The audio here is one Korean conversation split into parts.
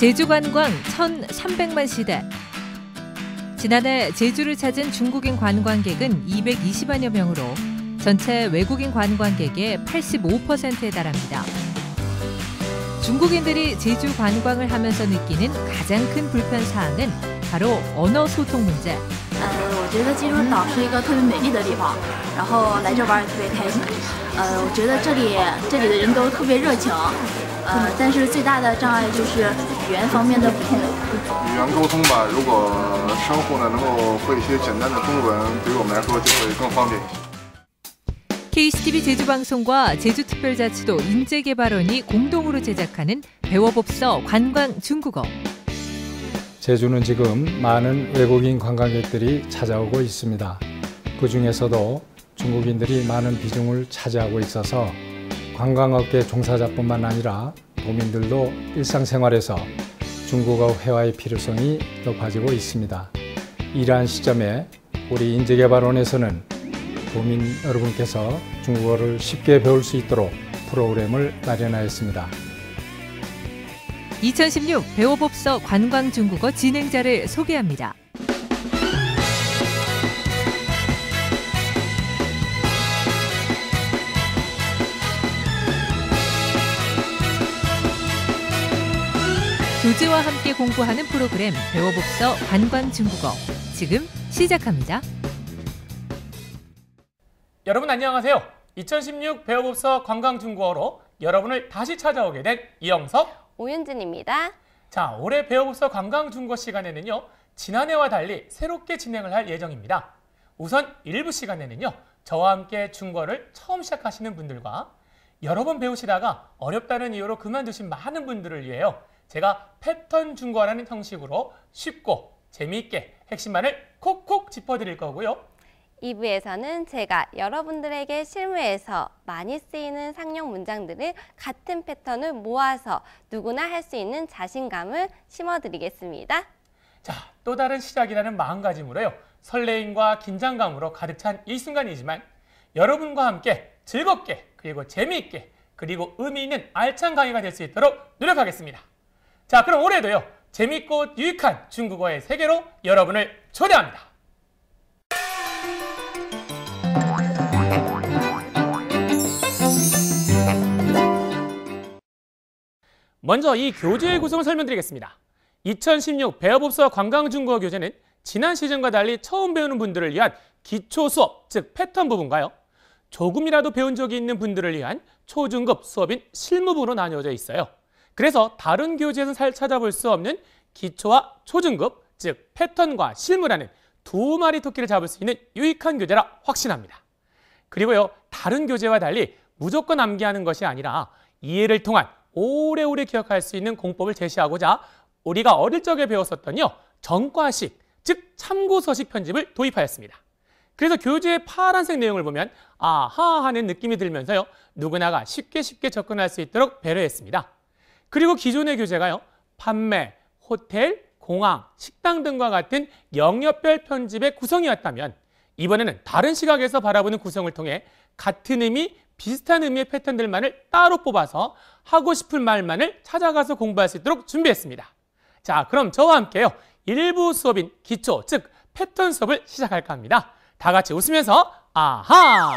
제주관광 1,300만 시대. 지난해 제주를 찾은 중국인 관광객은 220만여 명으로 전체 외국인 관광객의 85%에 달합니다. 중국인들이 제주 관광을 하면서 느끼는 가장 큰 불편 사항은 바로 언어 소통 문제. 어, 言方面的朋友语言沟通吧如果生活呢能够会一些简单的中文对于我们来说就会更方便一些 KCTV 뭐 제주방송과 제주특별자치도 인재개발원이 공동으로 제작하는 배워봅서 관광 중국어. 제주는 지금 많은 외국인 관광객들이 찾아오고 있습니다. 그 중에서도 중국인들이 많은 비중을 차지하고 있어서 관광업계 종사자뿐만 아니라 도민들도 일상생활에서 중국어 회화의 필요성이 높아지고 있습니다. 이러한 시점에 우리 인재개발원에서는 도민 여러분께서 중국어를 쉽게 배울 수 있도록 프로그램을 마련하였습니다. 2016 배우법서 관광 중국어 진행자를 소개합니다. 교재와 함께 공부하는 프로그램 배워봅서 관광 중국어 지금 시작합니다. 여러분 안녕하세요. 2016 배워봅서 관광 중국어로 여러분을 다시 찾아오게 된 이영석 오윤진입니다. 자, 올해 배워봅서 관광 중국어 시간에는요. 지난해와 달리 새롭게 진행을 할 예정입니다. 우선 일부 시간에는요. 저와 함께 중국어를 처음 시작하시는 분들과 여러 번 배우시다가 어렵다는 이유로 그만두신 많은 분들을 위해요. 제가 패턴 중괄하는 형식으로 쉽고 재미있게 핵심만을 콕콕 짚어드릴 거고요. 2부에서는 제가 여러분들에게 실무에서 많이 쓰이는 상용 문장들을 같은 패턴을 모아서 누구나 할 수 있는 자신감을 심어드리겠습니다. 자, 또 다른 시작이라는 마음가짐으로요. 설레임과 긴장감으로 가득 찬 이 순간이지만 여러분과 함께 즐겁게 그리고 재미있게 그리고 의미 있는 알찬 강의가 될 수 있도록 노력하겠습니다. 자, 그럼 올해도요. 재밌고 유익한 중국어의 세계로 여러분을 초대합니다. 먼저 이 교재의 구성을 설명드리겠습니다. 2016배합업소 관광중국어 교재는 지난 시즌과 달리 처음 배우는 분들을 위한 기초 수업, 즉 패턴 부분과요. 조금이라도 배운 적이 있는 분들을 위한 초중급 수업인 실무부로 나뉘어져 있어요. 그래서 다른 교재에서는 잘 찾아볼 수 없는 기초와 초중급, 즉 패턴과 실무라는 두 마리 토끼를 잡을 수 있는 유익한 교재라 확신합니다. 그리고요, 다른 교재와 달리 무조건 암기하는 것이 아니라 이해를 통한 오래오래 기억할 수 있는 공법을 제시하고자 우리가 어릴 적에 배웠었던요, 전과식즉 참고서식 편집을 도입하였습니다. 그래서 교재의 파란색 내용을 보면 아하 하는 느낌이 들면서요, 누구나가 쉽게 쉽게 접근할 수 있도록 배려했습니다. 그리고 기존의 규제가요. 판매, 호텔, 공항, 식당 등과 같은 영역별 편집의 구성이었다면 이번에는 다른 시각에서 바라보는 구성을 통해 같은 의미, 비슷한 의미의 패턴들만을 따로 뽑아서 하고 싶은 말만을 찾아가서 공부할 수 있도록 준비했습니다. 자, 그럼 저와 함께요. 일부 수업인 기초, 즉 패턴 수업을 시작할까 합니다. 다 같이 웃으면서 아하!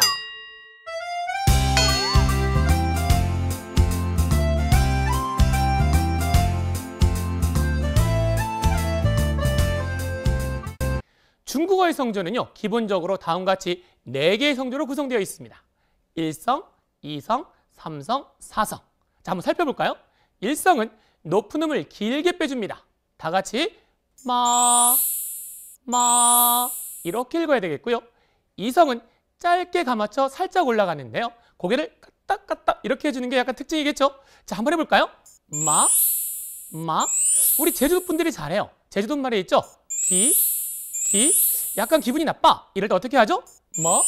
중국어의 성조는요, 기본적으로 다음 과 같이 4개의 성조로 구성되어 있습니다. 1성, 2성, 3성, 4성. 자, 한번 살펴볼까요? 1성은 높은 음을 길게 빼줍니다. 다 같이 마, 마 이렇게 읽어야 되겠고요. 2성은 짧게 감아쳐 살짝 올라가는데요. 고개를 까딱까딱 이렇게 해주는 게 약간 특징이겠죠? 자, 한번 해볼까요? 마, 마. 우리 제주도 분들이 잘해요. 제주도 말에 있죠? 기, B 약간 기분이 나빠 이럴 때 어떻게 하죠? 뭐?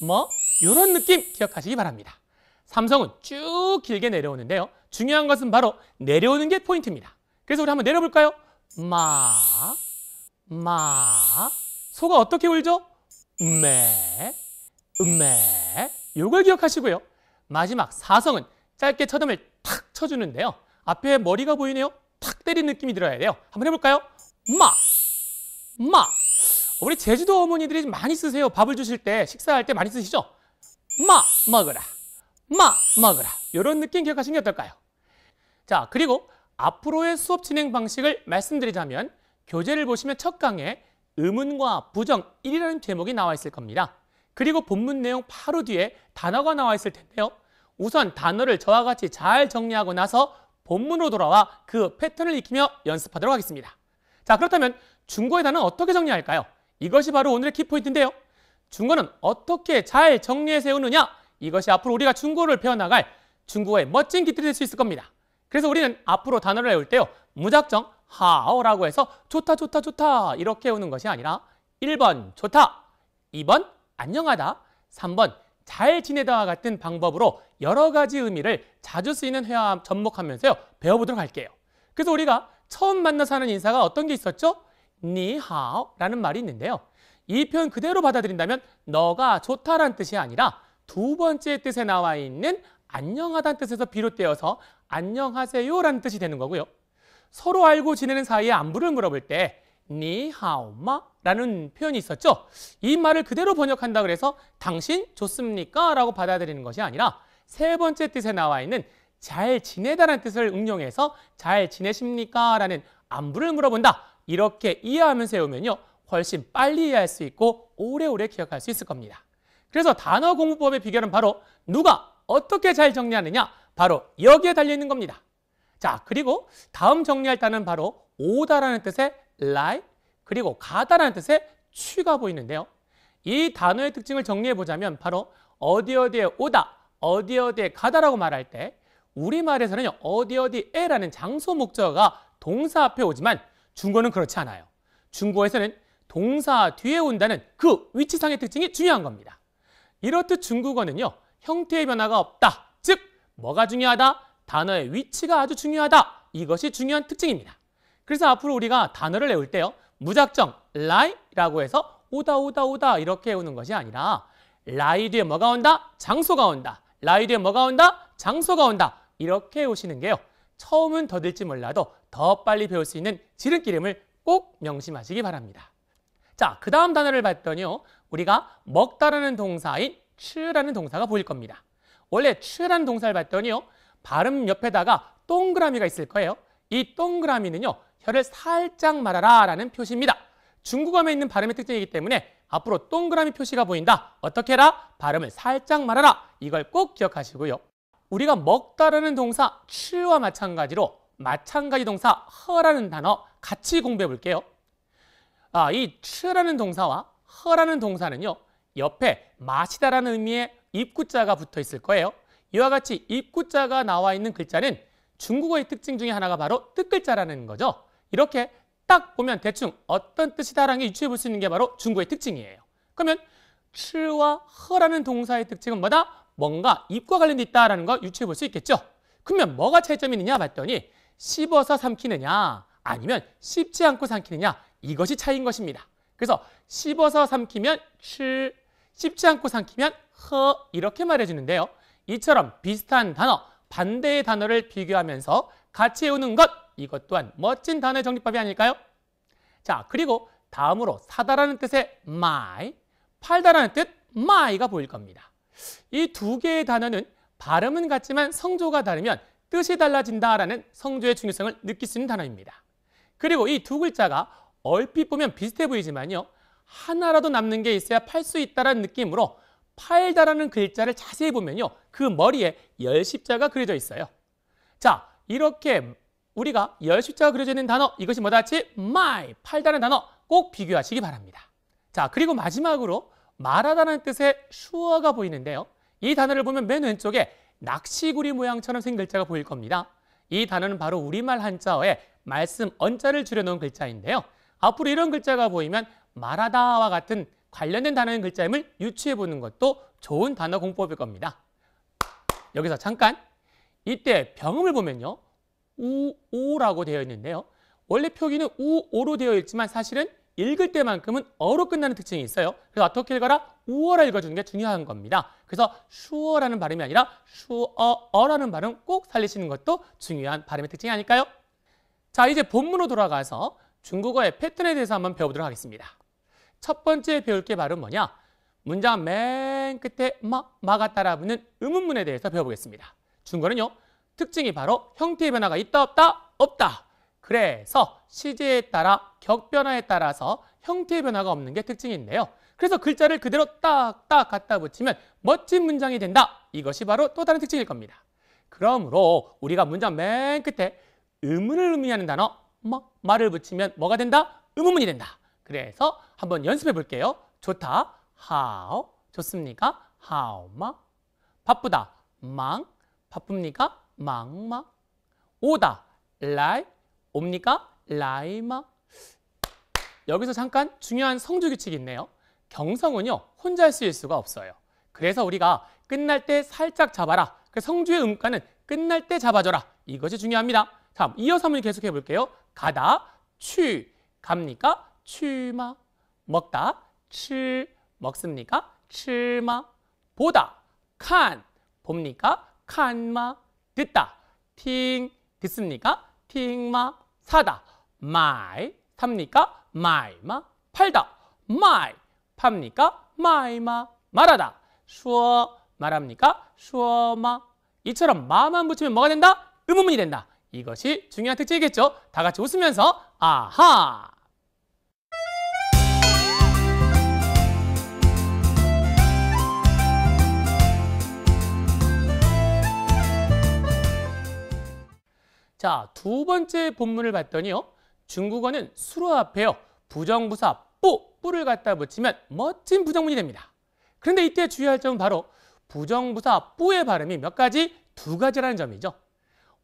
뭐? 이런 느낌 기억하시기 바랍니다. 삼성은 쭉 길게 내려오는데요. 중요한 것은 바로 내려오는 게 포인트입니다. 그래서 우리 한번 내려볼까요? 마, 마. 소가 어떻게 울죠? 음메, 음메. 요걸 기억하시고요. 마지막 사성은 짧게 쳐담을 탁 쳐주는데요. 앞에 머리가 보이네요. 탁 때린 느낌이 들어야 돼요. 한번 해볼까요? 마, 마. 우리 제주도 어머니들이 많이 쓰세요. 밥을 주실 때, 식사할 때 많이 쓰시죠? 마먹어라마먹어라 이런 느낌 기억하시는 게 어떨까요? 자, 그리고 앞으로의 수업 진행 방식을 말씀드리자면 교재를 보시면 첫 강에 의문과 부정 1이라는 제목이 나와 있을 겁니다. 그리고 본문 내용 바로 뒤에 단어가 나와 있을 텐데요. 우선 단어를 저와 같이 잘 정리하고 나서 본문으로 돌아와 그 패턴을 익히며 연습하도록 하겠습니다. 자, 그렇다면 중고의 단어는 어떻게 정리할까요? 이것이 바로 오늘의 키포인트인데요. 중고는 어떻게 잘 정리해 세우느냐? 이것이 앞으로 우리가 중고를 배워나갈 중국어의 멋진 기틀이 될 수 있을 겁니다. 그래서 우리는 앞으로 단어를 외울 때요. 무작정 하오라고 해서 좋다 좋다 좋다 이렇게 외우는 것이 아니라 1번 좋다, 2번 안녕하다, 3번 잘 지내다와 같은 방법으로 여러 가지 의미를 자주 쓰이는 회화 접목하면서요. 배워보도록 할게요. 그래서 우리가 처음 만나서 하는 인사가 어떤 게 있었죠? 니하오라는 말이 있는데요. 이 표현 그대로 받아들인다면 너가 좋다란 뜻이 아니라 두 번째 뜻에 나와 있는 안녕하다는 뜻에서 비롯되어서 안녕하세요라는 뜻이 되는 거고요. 서로 알고 지내는 사이에 안부를 물어볼 때 니하오마라는 표현이 있었죠. 이 말을 그대로 번역한다 그래서 당신 좋습니까? 라고 받아들이는 것이 아니라 세 번째 뜻에 나와 있는 잘 지내다라는 뜻을 응용해서 잘 지내십니까? 라는 안부를 물어본다 이렇게 이해하면 서 세우면요. 훨씬 빨리 이해할 수 있고 오래오래 기억할 수 있을 겁니다. 그래서 단어 공부법의 비결은 바로 누가 어떻게 잘 정리하느냐 바로 여기에 달려있는 겁니다. 자 그리고 다음 정리할 단는 바로 오다라는 뜻의 lie 그리고 가다라는 뜻의 취가 보이는데요. 이 단어의 특징을 정리해보자면 바로 어디 어디에 오다, 어디 어디에 가다라고 말할 때우리말에서는 어디 어디에라는 장소 목적어가 동사 앞에 오지만 중고는 그렇지 않아요. 중고에서는 동사 뒤에 온다는 그 위치상의 특징이 중요한 겁니다. 이렇듯 중국어는요. 형태의 변화가 없다. 즉, 뭐가 중요하다? 단어의 위치가 아주 중요하다. 이것이 중요한 특징입니다. 그래서 앞으로 우리가 단어를 외울 때요. 무작정 라이라고 해서 오다 오다 오다 이렇게 외우는 것이 아니라 라이 뒤에 뭐가 온다? 장소가 온다. 라이 뒤에 뭐가 온다? 장소가 온다. 이렇게 외우시는 게요. 처음은 더될지 몰라도 더 빨리 배울 수 있는 지름길임을 꼭 명심하시기 바랍니다. 자, 그 다음 단어를 봤더니요. 우리가 먹다라는 동사인 추라는 동사가 보일 겁니다. 원래 추라는 동사를 봤더니요. 발음 옆에다가 동그라미가 있을 거예요. 이 동그라미는요. 혀를 살짝 말아라 라는 표시입니다. 중국어에 있는 발음의 특징이기 때문에 앞으로 동그라미 표시가 보인다. 어떻게 해라? 발음을 살짝 말아라. 이걸 꼭 기억하시고요. 우리가 먹다라는 동사 추와 마찬가지로 마찬가지 동사 허라는 단어 같이 공부해 볼게요. 아, 이 c 라는 동사와 허라는 동사는요. 옆에 마시다라는 의미의 입구자가 붙어 있을 거예요. 이와 같이 입구자가 나와 있는 글자는 중국어의 특징 중에 하나가 바로 뜻글자라는 거죠. 이렇게 딱 보면 대충 어떤 뜻이다라는 게 유추해 볼 수 있는 게 바로 중국의 특징이에요. 그러면 c 와 허라는 동사의 특징은 뭐다? 뭔가 입과 관련돼 있다라는 걸 유추해 볼 수 있겠죠. 그러면 뭐가 차이점이 있느냐 봤더니 씹어서 삼키느냐 아니면 씹지 않고 삼키느냐 이것이 차이인 것입니다. 그래서 씹어서 삼키면 칠, 씹지 않고 삼키면 허 이렇게 말해주는데요. 이처럼 비슷한 단어, 반대의 단어를 비교하면서 같이 외우는 것 이것 또한 멋진 단어의 정리법이 아닐까요? 자 그리고 다음으로 사다라는 뜻의 my, 팔다라는 뜻 my가 보일 겁니다. 이 두 개의 단어는 발음은 같지만 성조가 다르면 뜻이 달라진다라는 성조의 중요성을 느낄 수 있는 단어입니다. 그리고 이 두 글자가 얼핏 보면 비슷해 보이지만요. 하나라도 남는 게 있어야 팔 수 있다라는 느낌으로 팔다라는 글자를 자세히 보면요. 그 머리에 열 십자가 그려져 있어요. 자, 이렇게 우리가 열 십자가 그려져 있는 단어, 이것이 뭐다 같이 my, 팔다는 단어 꼭 비교하시기 바랍니다. 자, 그리고 마지막으로 말하다는 뜻의 sure가 보이는데요. 이 단어를 보면 맨 왼쪽에 낚시구리 모양처럼 생긴 글자가 보일 겁니다. 이 단어는 바로 우리말 한자어에 말씀 언자를 줄여놓은 글자인데요. 앞으로 이런 글자가 보이면 말하다와 같은 관련된 단어인 글자임을 유추해보는 것도 좋은 단어 공법일 겁니다. 여기서 잠깐 이때 병음을 보면요. 우오라고 되어 있는데요. 원래 표기는 우오로 되어 있지만 사실은 읽을 때만큼은 어로 끝나는 특징이 있어요. 그래서 어떻게 읽어라? 우어라 읽어주는 게 중요한 겁니다. 그래서 슈어라는 발음이 아니라 슈어어라는 발음 꼭 살리시는 것도 중요한 발음의 특징이 아닐까요? 자, 이제 본문으로 돌아가서 중국어의 패턴에 대해서 한번 배워보도록 하겠습니다. 첫 번째 배울 게 바로 뭐냐? 문장 맨 끝에 마, 마가 따라붙는 의문문에 대해서 배워보겠습니다. 중국어는요, 특징이 바로 형태의 변화가 있다 없다 없다 그래서 시제에 따라 격변화에 따라서 형태의 변화가 없는 게 특징인데요. 그래서 글자를 그대로 딱딱 갖다 붙이면 멋진 문장이 된다. 이것이 바로 또 다른 특징일 겁니다. 그러므로 우리가 문장 맨 끝에 의문을 의미하는 단어 뭐, 말을 붙이면 뭐가 된다? 의문문이 된다. 그래서 한번 연습해 볼게요. 좋다. how 좋습니까? how 마 바쁘다. 망 바쁩니까? 망마 오다. like 옵니까? 라이마. 여기서 잠깐 중요한 성조 규칙이 있네요. 경성은요, 혼자 할 수일 수가 없어요. 그래서 우리가 끝날 때 살짝 잡아라. 그 성조의 음가는 끝날 때 잡아줘라. 이것이 중요합니다. 다음, 이어서 한 번 계속해 볼게요. 가다, 취, 갑니까? 취마. 먹다, 치, 먹습니까? 치마. 보다, 칸, 봅니까? 칸마. 듣다, 팅, 듣습니까? 팅마. 사다 마이 탑니까 마이마 팔다 마이 팝니까 마이마 말하다 수어 말합니까 수어마 이처럼 마만 붙이면 뭐가 된다? 의문문이 된다. 이것이 중요한 특징이겠죠. 다 같이 웃으면서 아하 자, 두 번째 본문을 봤더니요. 중국어는 수로 앞에요. 부정부사 뿌, 뿌를 갖다 붙이면 멋진 부정문이 됩니다. 그런데 이때 주의할 점은 바로 부정부사 뿌의 발음이 몇 가지? 두 가지라는 점이죠.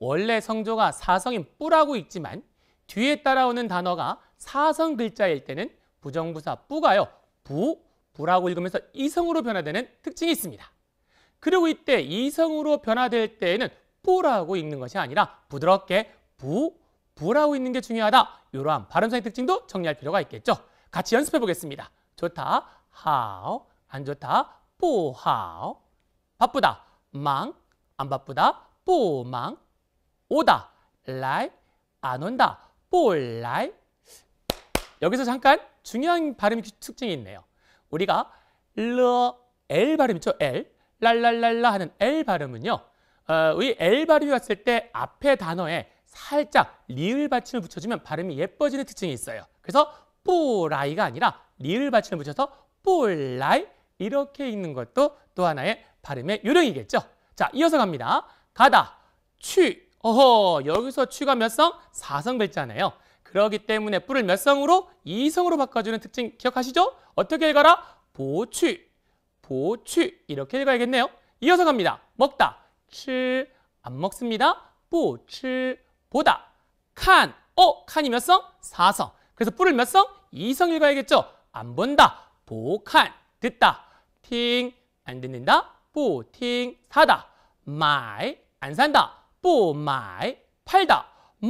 원래 성조가 사성인 뿌라고 읽지만 뒤에 따라오는 단어가 사성 글자일 때는 부정부사 뿌가요. 부, 부라고 읽으면서 이성으로 변화되는 특징이 있습니다. 그리고 이때 이성으로 변화될 때에는 뿌라고 읽는 것이 아니라 부드럽게 부, 부라고 읽는 게 중요하다. 이러한 발음상의 특징도 정리할 필요가 있겠죠. 같이 연습해 보겠습니다. 좋다, 하오. 안 좋다, 뿌하오. 바쁘다, 망, 안 바쁘다, 뿌망. 오다, 라이, 안 온다, 뿔라이. 여기서 잠깐 중요한 발음 특징이 있네요. 우리가 르, 엘 발음 있죠? 엘. 랄랄랄라 하는 엘 발음은요. 어의 엘바를 왔을 때 앞에 단어에 살짝 리을 받침을 붙여주면 발음이 예뻐지는 특징이 있어요. 그래서 뽀라이가 아니라 리을 받침을 붙여서 뽀라이 이렇게 읽는 것도 또 하나의 발음의 요령이겠죠. 자, 이어서 갑니다. 가다, 취, 어허, 여기서 취가 몇 성? 사성 글자네요. 그러기 때문에 뿔을 몇 성으로? 이성으로 바꿔주는 특징 기억하시죠? 어떻게 읽어라? 보취, 보취 이렇게 읽어야겠네요. 이어서 갑니다. 먹다, 치안 먹습니다. 不치 보다. 칸 어, 칸이 몇 성? 사성 그래서 뿔을 몇 성? 이성 읽어야겠죠. 안 본다. 보칸 듣다. 팅안 듣는다. 보팅 사다. 마이 안 산다. 보 마이 팔다.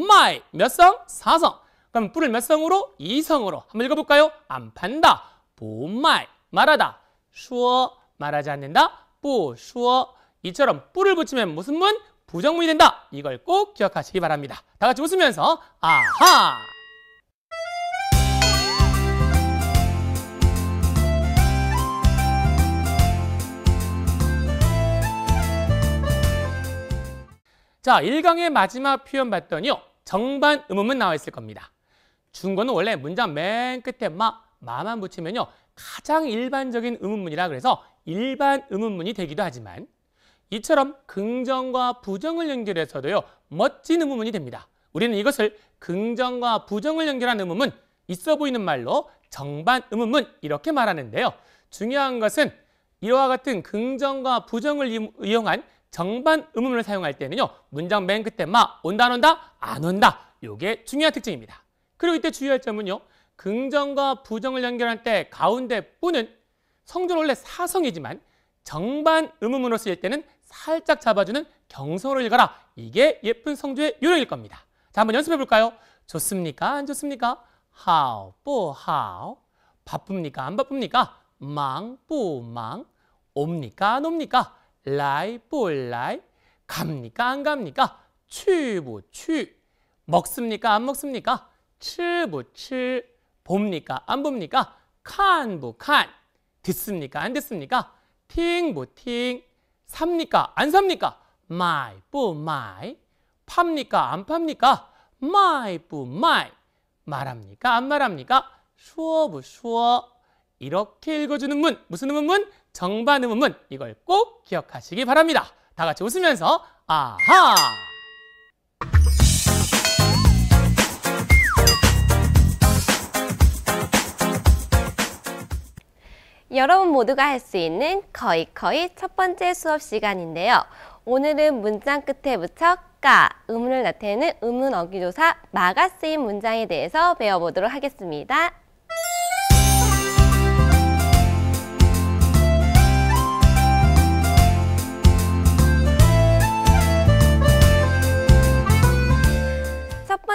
마이 몇 성? 사성 그럼 뿔을 몇 성으로? 이성으로. 한번 읽어볼까요? 안 판다. 보마이 말하다. 수어 말하지 않는다. 보수어 이처럼 뿔을 붙이면 무슨 문? 부정문이 된다. 이걸 꼭 기억하시기 바랍니다. 다 같이 웃으면서 아하! 자, 1강의 마지막 표현 봤더니요. 정반 음음은 나와 있을 겁니다. 중고는 원래 문장 맨 끝에 마, 마만 붙이면요. 가장 일반적인 음음문이라 그래서 일반 음음문이 되기도 하지만 이처럼 긍정과 부정을 연결해서도요 멋진 음음문이 됩니다. 우리는 이것을 긍정과 부정을 연결한 음음은 있어 보이는 말로 정반 음음은 이렇게 말하는데요. 중요한 것은 이와 같은 긍정과 부정을 이용한 정반 음음을 사용할 때는요. 문장 맨 끝에 마 온다 안 온다 안 온다 요게 중요한 특징입니다. 그리고 이때 주의할 점은요. 긍정과 부정을 연결할 때 가운데 뿌는 성조 원래 사성이지만 정반 음음으로 쓰일 때는 살짝 잡아주는 경서를 읽어라. 이게 예쁜 성조의 요령일 겁니다. 자, 한번 연습해 볼까요? 좋습니까? 안 좋습니까? 하오, 뽀, 하오. 바쁩니까? 안 바쁩니까? 망, 뽀, 뭐 망. 옵니까? 안 옵니까? 라이, 뽀, 라이. 갑니까? 안 갑니까? 취부, 취. 뭐 먹습니까? 안 먹습니까? 칠부, 뭐 칠. 봅니까? 안 봅니까? 칸부, 칸. 듣습니까? 안 듣습니까? 팅부, 팅. 부, 팅. 삽니까? 안 삽니까? 마이 뿌 마이 팝니까? 안 팝니까? 마이 뿌 마이 말합니까? 안 말합니까? 수어부 수어 이렇게 읽어주는 문 무슨 음문? 정반 음문 이걸 꼭 기억하시기 바랍니다. 다 같이 웃으면서 아하 여러분 모두가 할 수 있는 거의 거의 첫 번째 수업 시간인데요. 오늘은 문장 끝에 붙여 가음문을 나타내는 음운 어기조사 마가 쓰인 문장에 대해서 배워보도록 하겠습니다.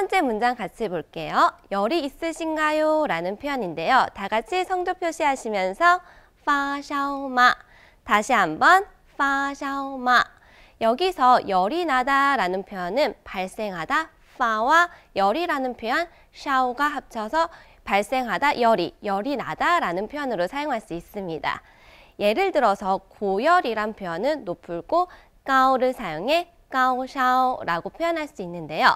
번째 문장 같이 볼게요. 열이 있으신가요? 라는 표현인데요. 다 같이 성조 표시하시면서 파샤오마 다시 한번 파샤오마 여기서 열이 나다 라는 표현은 발생하다 파와 열이라는 표현 샤오가 합쳐서 발생하다 열이 열이 나다 라는 표현으로 사용할 수 있습니다. 예를 들어서 고열이란 표현은 높을고 까오를 사용해 까오샤오라고 표현할 수 있는데요.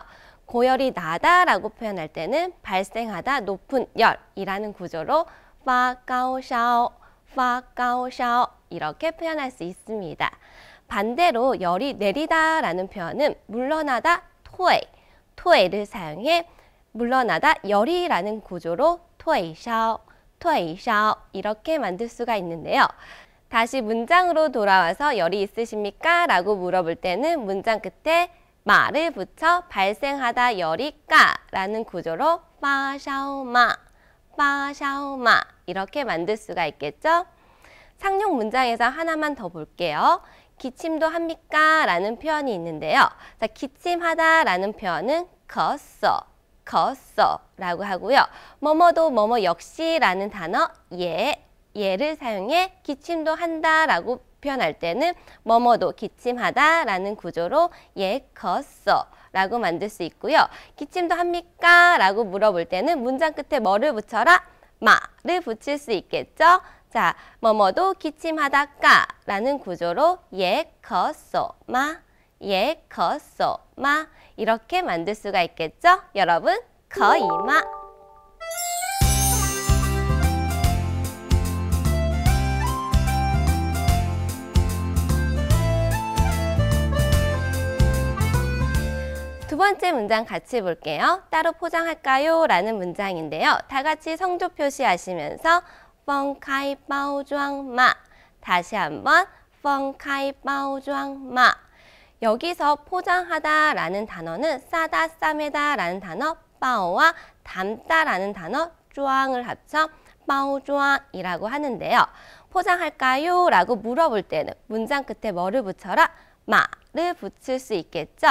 고열이 나다라고 표현할 때는 발생하다 높은 열이라는 구조로 파가오샤오 파가오샤오 이렇게 표현할 수 있습니다. 반대로 열이 내리다라는 표현은 물러나다 토에 토에를 사용해 물러나다 열이라는 구조로 토에샤오 토에샤오 이렇게 만들 수가 있는데요. 다시 문장으로 돌아와서 열이 있으십니까? 라고 물어볼 때는 문장 끝에 마를 붙여 발생하다 열이까 라는 구조로 파샤오마, 파샤오마 이렇게 만들 수가 있겠죠? 상용 문장에서 하나만 더 볼게요. 기침도 합니까? 라는 표현이 있는데요. 자, 기침하다 라는 표현은 컸어컸어 라고 하고요. 뭐뭐도 뭐뭐 역시 라는 단어 예, 예를 사용해 기침도 한다 라고 표현할 때는 뭐뭐도 기침하다라는 구조로 예, 컸어 라고 만들 수 있고요. 기침도 합니까? 라고 물어볼 때는 문장 끝에 뭐를 붙여라? 마를 붙일 수 있겠죠? 자, 뭐뭐도 기침하다까 라는 구조로 예, 컸어 마, 예, 컸어마 이렇게 만들 수가 있겠죠? 여러분, 거이마 번째 문장 같이 볼게요. 따로 포장할까요? 라는 문장인데요. 다 같이 성조 표시하시면서 펑카이 바오주앙마 다시 한번 펑카이 바오주앙마 여기서 포장하다 라는 단어는 싸다 싸매다 라는 단어 바오와 담다 라는 단어 쭈앙을 합쳐 바오쭈앙이라고 하는데요. 포장할까요? 라고 물어볼 때는 문장 끝에 뭐를 붙여라? 마를 붙일 수 있겠죠.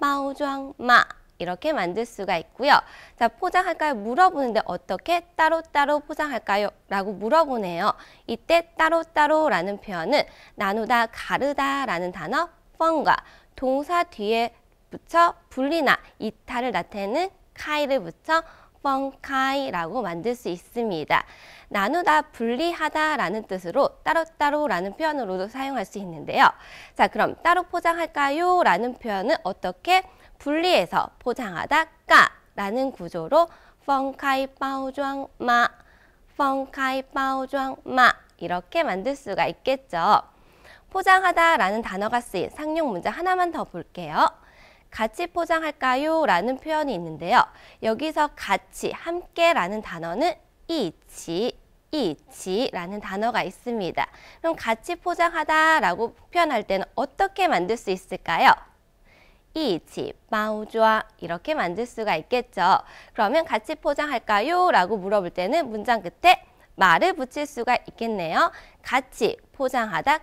마오주마 이렇게 만들 수가 있고요. 자, 포장할까요? 물어보는데 어떻게 따로따로 포장할까요? 라고 물어보네요. 이때 따로따로라는 표현은 나누다, 가르다 라는 단어 펑과 동사 뒤에 붙여 분리나 이탈을 나타내는 카이를 붙여 뻥카이라고 만들 수 있습니다. 나누다, 분리하다라는 뜻으로 따로따로라는 표현으로도 사용할 수 있는데요. 자, 그럼 따로 포장할까요? 라는 표현은 어떻게 분리해서 포장하다 까라는 구조로 펑카이 빠오장 마, 펑카이 빠오장 마 이렇게 만들 수가 있겠죠. 포장하다라는 단어가 쓰인 상용 문장 하나만 더 볼게요. 같이 포장할까요? 라는 표현이 있는데요. 여기서 같이, 함께라는 단어는 이치, 이치라는 단어가 있습니다. 그럼 같이 포장하다 라고 표현할 때는 어떻게 만들 수 있을까요? 이치, 마우주아 이렇게 만들 수가 있겠죠. 그러면 같이 포장할까요? 라고 물어볼 때는 문장 끝에 말을 붙일 수가 있겠네요. 같이 포장하다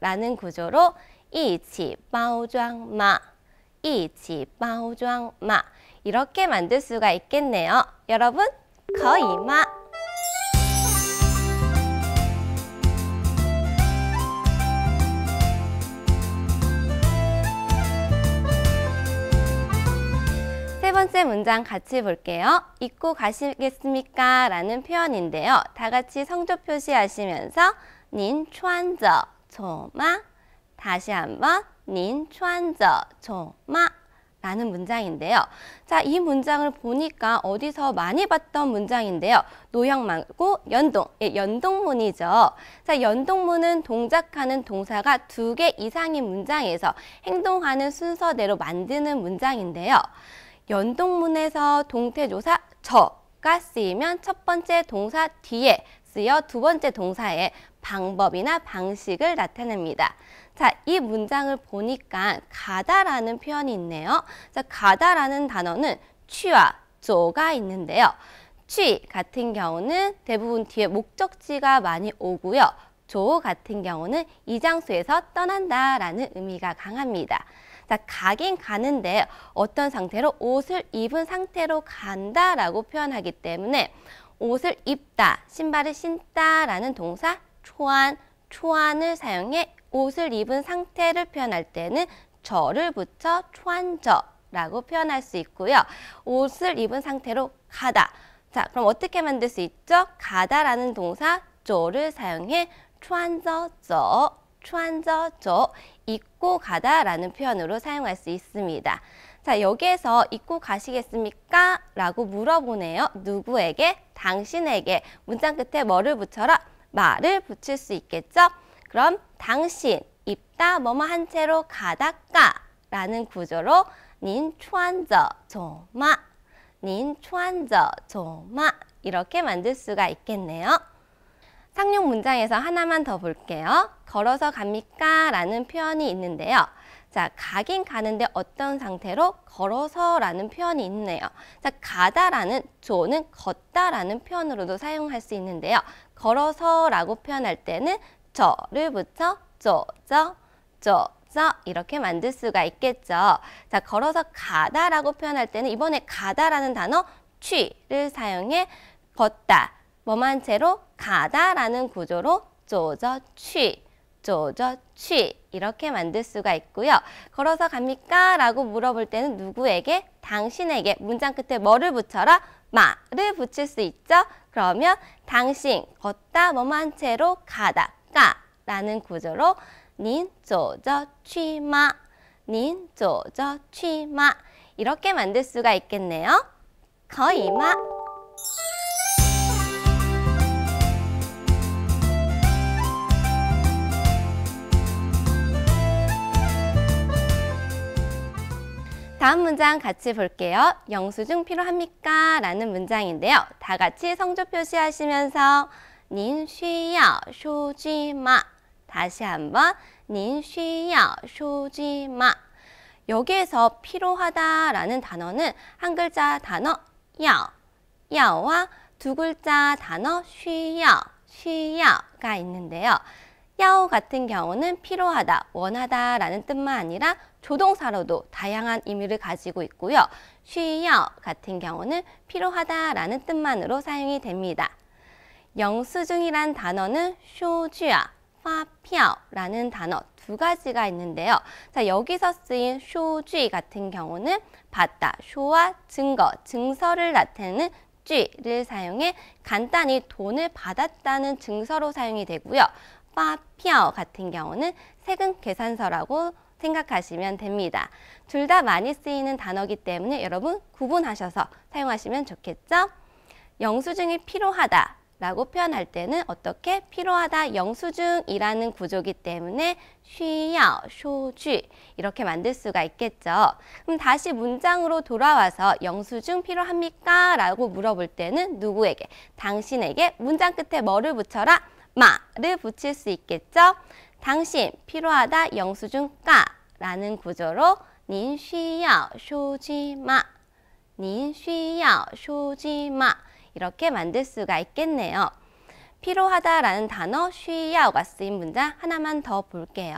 까라는 구조로 이치, 마우주마 이지 마우주앙마 이렇게 만들 수가 있겠네요. 여러분 거이마 세 번째 문장 같이 볼게요. 입고 가시겠습니까? 라는 표현인데요. 다 같이 성조 표시하시면서 닌 추한저 조마 다시 한번 닌 추안저 조마 라는 문장인데요. 자, 이 문장을 보니까 어디서 많이 봤던 문장인데요. 노형 말고 연동, 예, 연동문이죠. 자, 연동문은 동작하는 동사가 두 개 이상인 문장에서 행동하는 순서대로 만드는 문장인데요. 연동문에서 동태조사 저가 쓰이면 첫 번째 동사 뒤에 쓰여 두 번째 동사의 방법이나 방식을 나타냅니다. 자, 이 문장을 보니까 가다라는 표현이 있네요. 자, 가다라는 단어는 취와 조가 있는데요. 취 같은 경우는 대부분 뒤에 목적지가 많이 오고요. 조 같은 경우는 이 장소에서 떠난다라는 의미가 강합니다. 자, 가긴 가는데 어떤 상태로 옷을 입은 상태로 간다라고 표현하기 때문에 옷을 입다, 신발을 신다라는 동사 초안, 초안을 사용해 옷을 입은 상태를 표현할 때는 저를 붙여 초안저라고 표현할 수 있고요. 옷을 입은 상태로 가다. 자, 그럼 어떻게 만들 수 있죠? 가다라는 동사 저를 사용해 초안저저, 초안저저, 입고 가다라는 표현으로 사용할 수 있습니다. 자, 여기에서 입고 가시겠습니까? 라고 물어보네요. 누구에게? 당신에게. 문장 끝에 뭐를 붙여라? 말을 붙일 수 있겠죠? 그럼 당신 입다 뭐뭐 한 채로 가다가 라는 구조로 닌추안저 조마 닌추안저 조마 이렇게 만들 수가 있겠네요. 상용 문장에서 하나만 더 볼게요. 걸어서 갑니까? 라는 표현이 있는데요. 자, 가긴 가는데 어떤 상태로 걸어서 라는 표현이 있네요. 자, 가다 라는 조는 걷다 라는 표현으로도 사용할 수 있는데요. 걸어서 라고 표현할 때는 저를 붙여 쪼저 쪼저 이렇게 만들 수가 있겠죠. 자 걸어서 가다라고 표현할 때는 이번에 가다라는 단어 취를 사용해 걷다 멈한 채로 가다라는 구조로 쪼저 취 쪼저 취 이렇게 만들 수가 있고요. 걸어서 갑니까? 라고 물어볼 때는 누구에게? 당신에게 문장 끝에 뭐를 붙여라? 마를 붙일 수 있죠. 그러면 당신 걷다 멈만 채로 가다 까라는 구조로 닌 조저 취마 닌 조저 취마 이렇게 만들 수가 있겠네요. 거의마 다음 문장 같이 볼게요. 영수증 필요합니까? 라는 문장인데요. 다 같이 성조 표시하시면서 닌需要书记吗? 다시 한번 닌需要书记吗? 여기에서 필요하다라는 단어는 한 글자 단어 야, 야와 두 글자 단어 쉬야, 쉬야가 있는데요. 야오 같은 경우는 필요하다, 원하다라는 뜻만 아니라 조동사로도 다양한 의미를 가지고 있고요. 쉬야 같은 경우는 필요하다라는 뜻만으로 사용이 됩니다. 영수증이란 단어는 쇼주아 파피아라는 단어 두 가지가 있는데요. 자, 여기서 쓰인 쇼주 같은 경우는 봤다, 쇼와 증거, 증서를 나타내는 쥐를 사용해 간단히 돈을 받았다는 증서로 사용이 되고요. 파피아 같은 경우는 세금 계산서라고 생각하시면 됩니다. 둘 다 많이 쓰이는 단어기 이 때문에 여러분 구분하셔서 사용하시면 좋겠죠? 영수증이 필요하다 라고 표현할 때는 어떻게 필요하다 영수증이라는 구조기 때문에 쉬어 쇼주 이렇게 만들 수가 있겠죠. 그럼 다시 문장으로 돌아와서 영수증 필요합니까? 라고 물어볼 때는 누구에게? 당신에게 문장 끝에 뭐를 붙여라? 마를 붙일 수 있겠죠. 당신 필요하다 영수증 까 라는 구조로 닌 쉬야, 쇼지 마닌 쉬야, 쇼지 마 이렇게 만들 수가 있겠네요. 필요하다라는 단어 쉬야가 쓰인 문장 하나만 더 볼게요.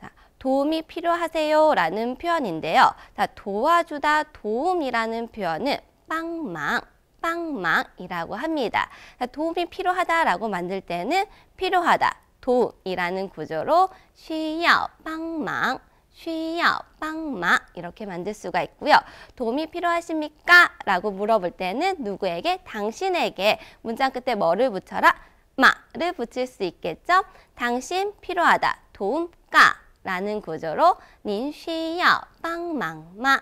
자, 도움이 필요하세요라는 표현인데요. 자, 도와주다 도움이라는 표현은 빵망 빵망이라고 합니다. 자, 도움이 필요하다라고 만들 때는 필요하다 도움이라는 구조로 쉬야 빵망 쉬어, 빵마 이렇게 만들 수가 있고요. 도움이 필요하십니까? 라고 물어볼 때는 누구에게? 당신에게 문장 끝에 뭐를 붙여라? 마를 붙일 수 있겠죠? 당신 필요하다, 도움 까 라는 구조로 닌 쉬어, 빵망마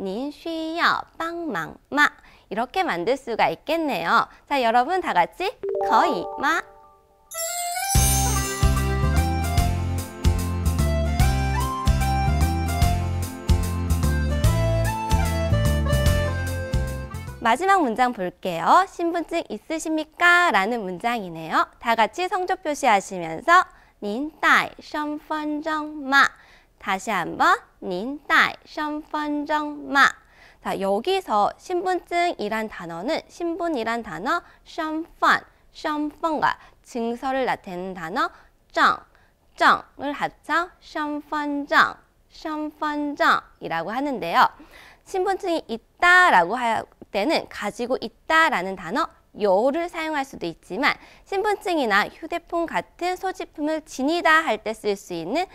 닌 쉬어, 빵망마 이렇게 만들 수가 있겠네요. 자, 여러분 다 같이 거의 마 마지막 문장 볼게요. 신분증 있으십니까? 라는 문장이네요. 다 같이 성조 표시하시면서 닌带 身份证吗? 다시 한번 닌带 身份证吗? 자, 여기서 신분증이란 단어는 신분이란 단어 身份, 身份과 증서를 나타내는 단어 证, 证을 합쳐 身份证, 身份证이라고 하는데요. 신분증이 있다라고 때는 가지고 있다라는 단어 요를 사용할 수도 있지만 신분증이나 휴대폰 같은 소지품을 지니다 할 때 쓸 수 있는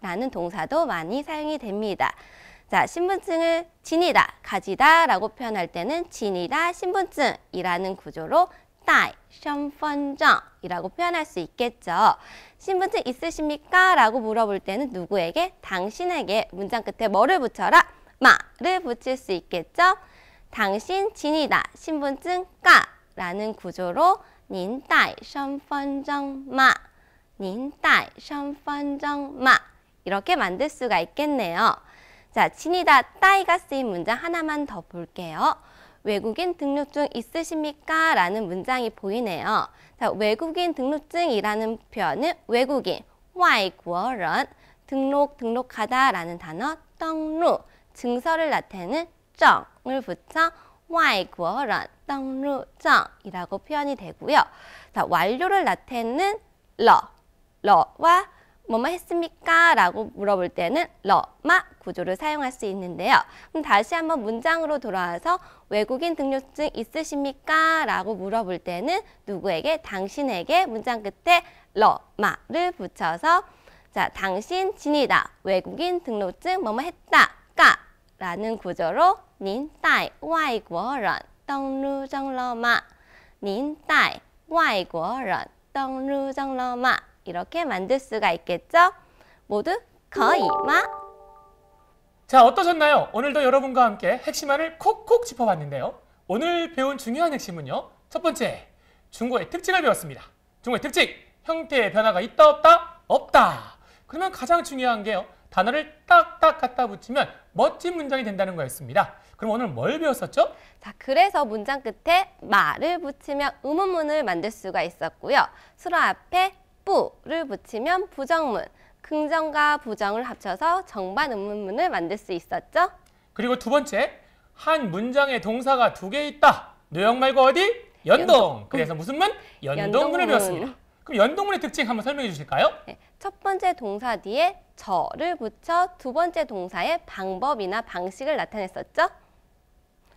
따라는 동사도 많이 사용이 됩니다. 자, 신분증을 지니다, 가지다 라고 표현할 때는 지니다 신분증이라는 구조로 따이, 션펀정이라고 표현할 수 있겠죠. 신분증 있으십니까? 라고 물어볼 때는 누구에게? 당신에게 문장 끝에 뭐를 붙여라? 마를 붙일 수 있겠죠. 당신 진이다 신분증 까 라는 구조로 닌带 身펀정마 닌带 身펀정마 이렇게 만들 수가 있겠네요. 자, 진이다 따이가 쓰인 문장 하나만 더 볼게요. 외국인 등록증 있으십니까? 라는 문장이 보이네요. 자, 외국인 등록증이라는 표현은 외국인, 외국인, 등록, 등록하다 라는 단어, 등록, 증서를 나타내는 정, 을 붙여 外国人 登入证이라고 표현이 되고요. 자, 완료를 나타내는 러, 러와 뭐뭐 했습니까? 라고 물어볼 때는 러마 구조를 사용할 수 있는데요. 그럼 다시 한번 문장으로 돌아와서 외국인 등록증 있으십니까? 라고 물어볼 때는 누구에게? 당신에게 문장 끝에 러마를 붙여서 자, 당신 진이다. 외국인 등록증 뭐뭐 했다. 까 라는 구조로 닌带 외국人 登루정了마 닌带 외국人 登루정了마 이렇게 만들 수가 있겠죠? 모두 거의마 자 어떠셨나요? 오늘도 여러분과 함께 핵심안을 콕콕 짚어봤는데요. 오늘 배운 중요한 핵심은요. 첫 번째, 중고의 특징을 배웠습니다. 중고의 특징, 형태의 변화가 있다 없다? 없다. 그러면 가장 중요한 게요. 단어를 딱딱 갖다 붙이면 멋진 문장이 된다는 거였습니다. 그럼 오늘 뭘 배웠었죠? 자, 그래서 문장 끝에 말을 붙이면 의문문을 만들 수가 있었고요. 수로 앞에 뿌를 붙이면 부정문, 긍정과 부정을 합쳐서 정반 의문문을 만들 수 있었죠. 그리고 두 번째, 한 문장에 동사가 두 개 있다. 노역 말고 어디? 연동. 연동. 그래서 무슨 문? 연동문을 연동문. 배웠습니다. 그럼 연동문의 특징 한번 설명해 주실까요? 네. 첫 번째 동사 뒤에 저를 붙여 두 번째 동사의 방법이나 방식을 나타냈었죠.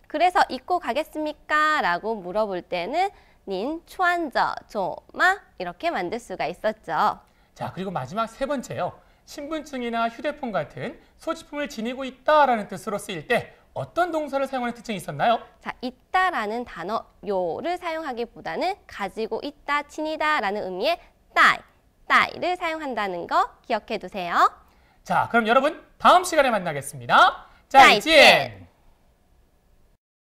그래서 입고 가겠습니까? 라고 물어볼 때는 닌, 추안저 조마 이렇게 만들 수가 있었죠. 자, 그리고 마지막 세 번째요. 신분증이나 휴대폰 같은 소지품을 지니고 있다라는 뜻으로 쓰일 때 어떤 동사를 사용하는 특징이 있었나요? 자, 있다라는 단어 요를 사용하기보다는 가지고 있다, 친이다라는 의미의 따 따이를 사용한다는 거 기억해 두세요. 자, 그럼 여러분 다음 시간에 만나겠습니다. 자, 이젠!